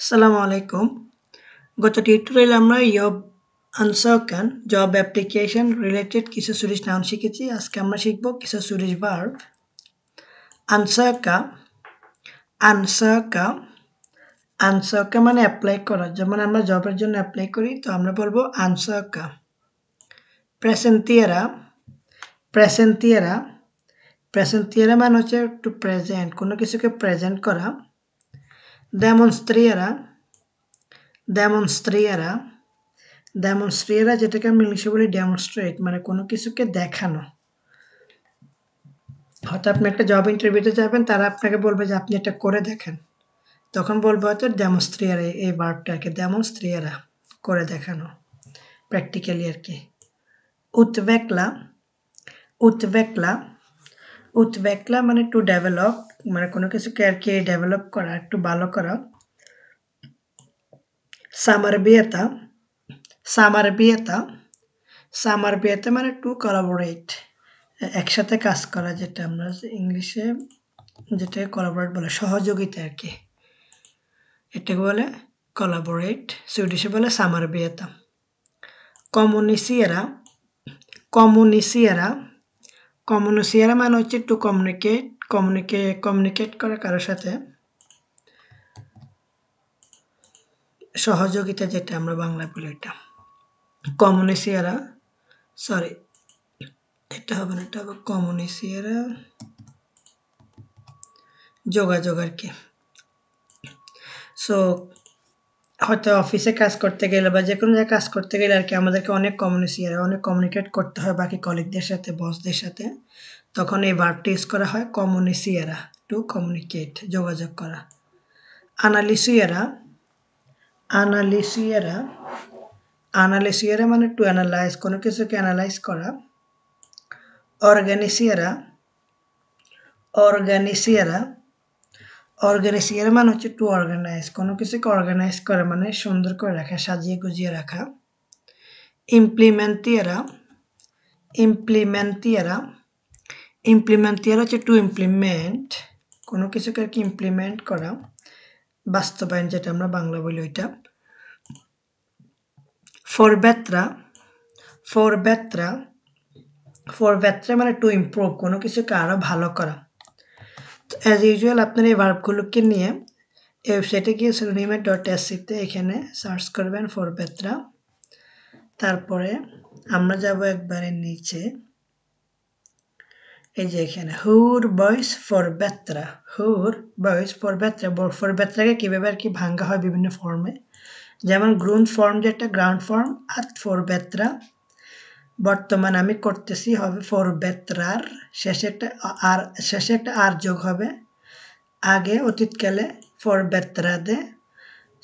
আসসালামু আলাইকুম গত টিউটোরিয়ালে আমরা ইয়ব আনসার ক্যান জব অ্যাপ্লিকেশন রিলেটেড কিছু সুরিশ নাম শিখেছি আজকে আমরা শিখব কিছু সুরিশ ভার্ব আনসার কা আনসার কা আনসার কা মানে অ্যাপ্লাই করা যেমন আমরা জবের জন্য অ্যাপ্লাই করি তো আমরা বলবো আনসার কা প্রেসেন্টিয়ারা প্রেসেন্টিয়ারা প্রেসেন্টিয়ারা মানে হচ্ছে টু প্রেজেন্ট কোনো কিছুকে প্রেজেন্ট করা দেমনস্ট্রিয়েরা দেমনস্ট্রিয়েরা দেমনস্ট্রিয়েরা যেটাকে আমি ইংলিশে বলি ডেমনস্ট্রেট মানে কোনো কিছুকে দেখানো হয়তো আপনি একটা জব ইন্টারভিউতে যাবেন তারা আপনাকে বলবে যে আপনি এটা করে দেখেন তখন বলবো হয়তো ডেমনস্ট্রিয়ারে এই বার্বটাকে ডেমনস্ট্রিয়ারা করে দেখানো প্র্যাকটিক্যালি আর কি উদ্বেকলা উদ্বেকলা উতবেকলা মানে টু ডেভেলপ মানে কোনো কিছুকে আর কি ডেভেলপ করা একটু ভালো করা সামারবিয়তা সামারবিয়তা সামারবিয়তা মানে টু কলাবোরেট একসাথে কাজ করা যেটা আমরা ইংলিশে যেটা কলাবোরেট বলে সহযোগিতা আর কি এটাকে বলে কলাবোরেট সুইডিশে বলে সামারবিয়তা কমনিসিয়ারা কমনিসিয়ারা কমিউনিসিয়ার মানে হচ্ছে টু কমিউনিকেট কমিউনিকে কমিউনিকেট করা কারোর সাথে সহযোগিতা যেটা আমরা বাংলায় বলি এটা কমিউনিসিয়ারা সরি এটা হবে না এটা হবে কমিউনিসিয়ারা যোগাযোগ আর কি সো হয়তো অফিসে কাজ করতে গেলে বা যে কোনো জায়গায় কাজ করতে গেলে আর কি আমাদেরকে অনেক কমিউনিসিয়ার অনেক কমিউনিকেট করতে হয় বাকি কলিগদের সাথে বসদের সাথে তখন এই ভার্বটি ইউজ করা হয় কমিউনিসিয়ারা টু কমিউনিকেট যোগাযোগ করা আনালিসিয়ারা আনালিসিয়ারা আনালিসিয়ারা মানে টু অ্যানালাইজ কোনো কিছুকে অ্যানালাইজ করা অর্গানিসিয়ারা অর্গানিসিয়ারা অর্গানাইজ ইয়ে এর মানে হচ্ছে টু অর্গানাইজ কোনো কিছুকে অর্গানাইজ করা মানে সুন্দর করে রাখা সাজিয়ে গুজিয়ে রাখা ইমপ্লিমেন্টিয়ারা ইমপ্লিমেন্টিয়ারা ইমপ্লিমেন্টিয়ারা হচ্ছে টু ইমপ্লিমেন্ট কোনো কিছুকে আর কি ইমপ্লিমেন্ট করা বাস্তবায়ন যেটা আমরা বাংলা বলি ওইটা ফরবেত্রা ফরবেত্রা ফরবেত্রা মানে টু ইমপ্রুভ কোনো কিছুকে আরও ভালো করা অ্যাজ ইউজুয়াল আপনার এই ভার্বগুলোকে নিয়ে ওয়েবসাইটে গিয়ে সিনোনিমেট ডট এসিতে এখানে সার্চ করবেন ফর তারপরে আমরা যাব একবারে নিচে এই যে এখানে হুর বয়স ফর বেত্রা হুর বয়স ফর বেত্রা ফর বেত্রাকে কীভাবে আর কি ভাঙ্গা হয় বিভিন্ন ফর্মে যেমন গ্রুন ফর্ম যেটা গ্রাউন্ড ফর্ম আর ফর বেত্রা বর্তমান আমি করতেছি হবে ফর বেত্রার শেষে একটা আর শেষে একটা আর যোগ হবে আগে অতীতকালে ফর বেত্রাদে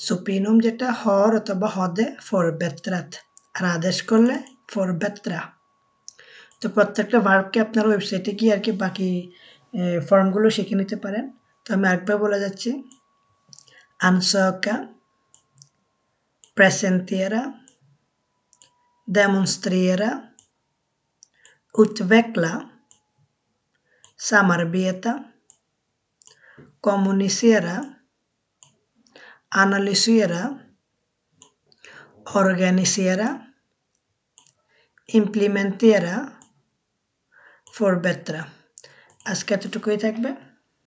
সুপিনুম যেটা হর অথবা হদে ফর বেত্রাত আর আদেশ করলে ফর বেত্রা তো প্রত্যেকটা ভার্বকে আপনার ওয়েবসাইটে গিয়ে আর কি বাকি ফর্মগুলো শিখে নিতে পারেন তো আমি আরেকবার বলে যাচ্ছি আনসকা প্রেসেন্টিয়ারা demonstrera, utveckla, samarbeta, kommunicera, analysera, organisera, implementera, förbättra আজকে এতটুকুই থাকবে